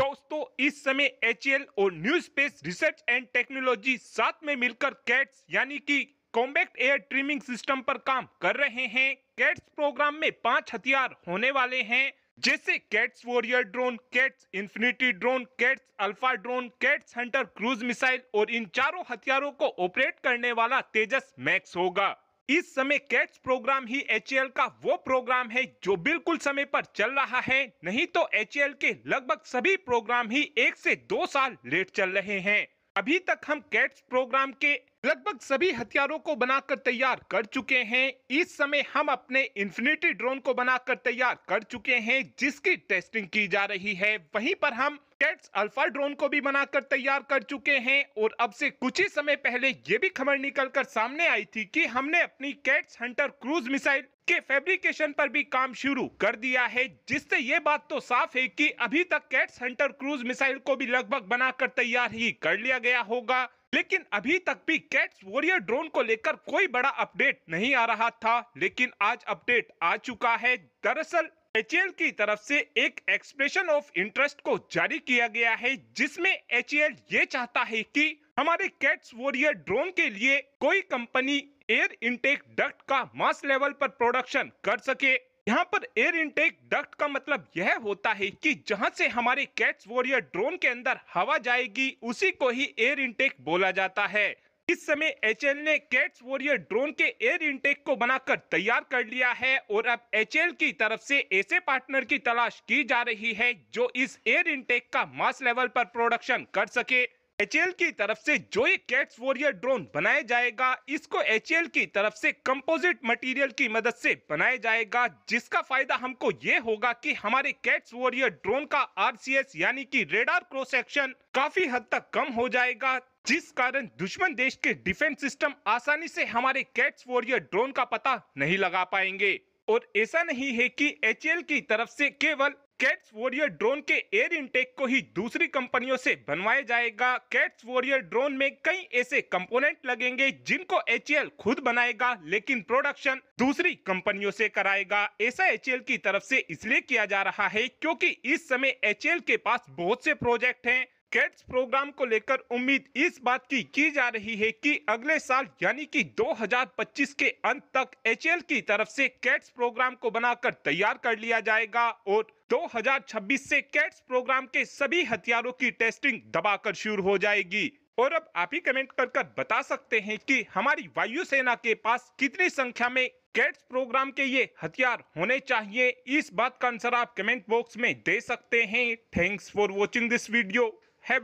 दोस्तों इस समय एच और new space research and technology साथ में मिलकर कैट्स यानी कि कॉम्बैक्ट एयर ट्रिमिंग सिस्टम पर काम कर रहे हैं कैट्स प्रोग्राम में पांच हथियार होने वाले हैं जैसे CATS warrior drone CATS infinity drone CATS alpha drone CATS hunter cruise missile और इन चारों हथियारों को ऑपरेट करने वाला तेजस मैक्स होगा इस समय कैट्स प्रोग्राम ही एच का वो प्रोग्राम है जो बिल्कुल समय पर चल रहा है नहीं तो एच के लगभग सभी प्रोग्राम ही एक से दो साल लेट चल रहे हैं अभी तक हम कैट्स प्रोग्राम के लगभग सभी हथियारों को बनाकर तैयार कर चुके हैं इस समय हम अपने इन्फिनिटी ड्रोन को बनाकर तैयार कर चुके हैं जिसकी टेस्टिंग की जा रही है वहीं पर हम कैट्स अल्फा ड्रोन को भी बनाकर तैयार कर चुके हैं और अब से कुछ ही समय पहले ये भी खबर निकलकर सामने आई थी कि हमने अपनी कैट्स हंटर क्रूज मिसाइल उसके फैब्रिकेशन पर भी काम शुरू कर दिया है जिससे ये बात तो साफ है कि अभी तक कैट्स हंटर क्रूज मिसाइल को भी लगभग बनाकर तैयार ही कर लिया गया होगा लेकिन अभी तक भी कैट्स वॉरियर ड्रोन को लेकर कोई बड़ा अपडेट नहीं आ रहा था लेकिन आज अपडेट आ चुका है दरअसल एच की तरफ से एक एक्सप्रेशन ऑफ इंटरेस्ट को जारी किया गया है जिसमें एच ये चाहता है कि हमारे कैट्स वॉरियर ड्रोन के लिए कोई कंपनी एयर इनटेक डक्ट का मास लेवल पर प्रोडक्शन कर सके यहाँ पर एयर इनटेक डक्ट का मतलब यह होता है कि जहाँ से हमारे कैट्स वॉरियर ड्रोन के अंदर हवा जाएगी उसी को ही एयर इनटेक बोला जाता है इस समय एच ने कैट्स वॉरियर ड्रोन के एयर इनटेक को बनाकर तैयार कर लिया है और अब एच की तरफ से ऐसे पार्टनर की तलाश की जा रही है जो इस एयर इनटेक का मास लेवल पर प्रोडक्शन कर सके एच की तरफ से जो ये कैट्स वॉरियर ड्रोन बनाया जाएगा इसको एच की तरफ से कंपोजिट मटेरियल की मदद से बनाया जाएगा जिसका फायदा हमको ये होगा कि हमारे कैट्स वॉरियर ड्रोन का आर यानी कि रेडार क्रॉस सेक्शन काफी हद तक कम हो जाएगा जिस कारण दुश्मन देश के डिफेंस सिस्टम आसानी से हमारे कैट्स वॉरियर ड्रोन का पता नहीं लगा पाएंगे और ऐसा नहीं है कि एच की तरफ से केवल कैट्स वॉरियर ड्रोन के एयर इनटेक को ही दूसरी कंपनियों से बनवाया जाएगा कैट्स वॉरियर ड्रोन में कई ऐसे कंपोनेंट लगेंगे जिनको एच खुद बनाएगा लेकिन प्रोडक्शन दूसरी कंपनियों से कराएगा ऐसा एच की तरफ से इसलिए किया जा रहा है क्योंकि इस समय एच के पास बहुत से प्रोजेक्ट हैं कैट्स प्रोग्राम को लेकर उम्मीद इस बात की की जा रही है कि अगले साल यानी कि 2025 के अंत तक एच की तरफ से कैट्स प्रोग्राम को बनाकर तैयार कर लिया जाएगा और 2026 से कैट्स प्रोग्राम के सभी हथियारों की टेस्टिंग दबाकर शुरू हो जाएगी और अब आप ही कमेंट कर कर बता सकते हैं कि हमारी वायुसेना के पास कितनी संख्या में कैट्स प्रोग्राम के ये हथियार होने चाहिए इस बात का आंसर आप कमेंट बॉक्स में दे सकते हैं thanks for watching this video है